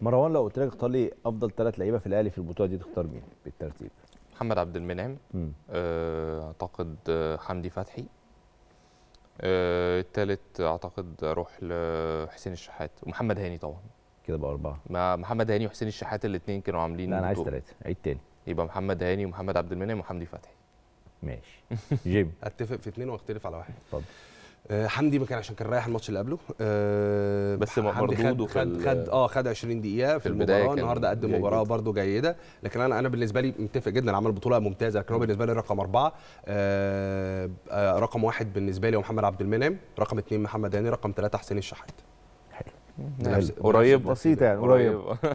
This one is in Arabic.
مروان لو قلت لك اختار لي افضل ثلاث لعيبه في الاهلي في البطوله دي تختار مين بالترتيب؟ محمد عبد المنعم آه، اعتقد آه، حمدي فتحي آه، الثالث اعتقد اروح لحسين الشحات ومحمد هاني طبعا كده بقى اربعه محمد هاني وحسين الشحات الاثنين كانوا عاملين لا انا عايز ثلاثه عيد تاني يبقى محمد هاني ومحمد عبد المنعم وحمدي فتحي ماشي جيم اتفق في اثنين واختلف على واحد اتفضل آه، حمدي ما كان عشان كان رايح الماتش اللي قبله أه بس مردوده خد خد اه خد 20 دقيقه في, في المباراه النهارده قدم مباراه برده جيده لكن انا انا بالنسبه لي متفق جدا عمل بطوله ممتازه لكن هو بالنسبه لي رقم اربعه آه،, أه رقم واحد بالنسبه لي هو محمد عبد المنعم رقم اثنين محمد هاني رقم ثلاثه حسين الشحات حلو قريب بسيطه يعني قريب